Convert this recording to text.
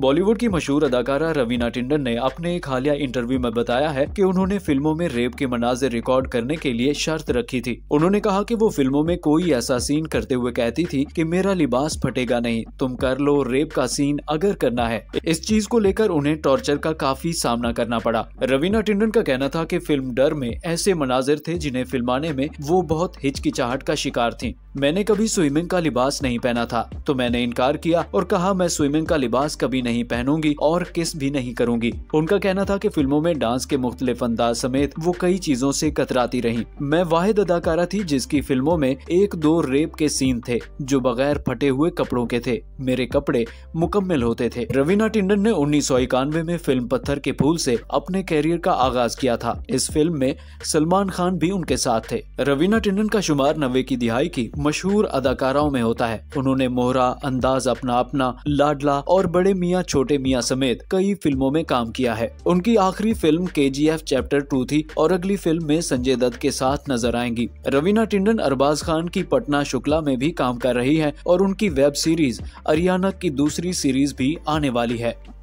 बॉलीवुड की मशहूर अदाकारा रवीना टिंडन ने अपने एक हालिया इंटरव्यू में बताया है कि उन्होंने फिल्मों में रेप के मनाजिर रिकॉर्ड करने के लिए शर्त रखी थी उन्होंने कहा कि वो फिल्मों में कोई ऐसा सीन करते हुए कहती थी कि मेरा लिबास फटेगा नहीं तुम कर लो रेप का सीन अगर करना है इस चीज को लेकर उन्हें टॉर्चर का काफी सामना करना पड़ा रवीना टिंडन का कहना था की फिल्म डर में ऐसे मनाजिर थे जिन्हें फिल्माने में वो बहुत हिचकिचाहट का शिकार थी मैंने कभी स्विमिंग का लिबास नहीं पहना था तो मैंने इनकार किया और कहा मैं स्विमिंग का लिबास कभी नहीं पहनूंगी और किस भी नहीं करूंगी उनका कहना था कि फिल्मों में डांस के मुख्तलिफ अंदाज समेत वो कई चीजों से कतराती रही मैं वाहिद अदाकारा थी जिसकी फिल्मों में एक दो रेप के सीन थे जो बगैर फटे हुए कपड़ों के थे मेरे कपड़े मुकम्मल होते थे रवीना टिंडन ने उन्नीस में फिल्म पत्थर के फूल से अपने कैरियर का आगाज किया था इस फिल्म में सलमान खान भी उनके साथ थे रवीना टिंडन का शुमार नब्बे की दिहाई की मशहूर अदाकाराओं में होता है उन्होंने मोहरा अंदाज अपना अपना लाडला और बड़े मियाँ छोटे मियाँ समेत कई फिल्मों में काम किया है उनकी आखिरी फिल्म के चैप्टर टू थी और अगली फिल्म में संजय दत्त के साथ नजर आएंगी रवीना टिंडन अरबाज खान की पटना शुक्ला में भी काम कर रही है और उनकी वेब सीरीज अरियाना की दूसरी सीरीज भी आने वाली है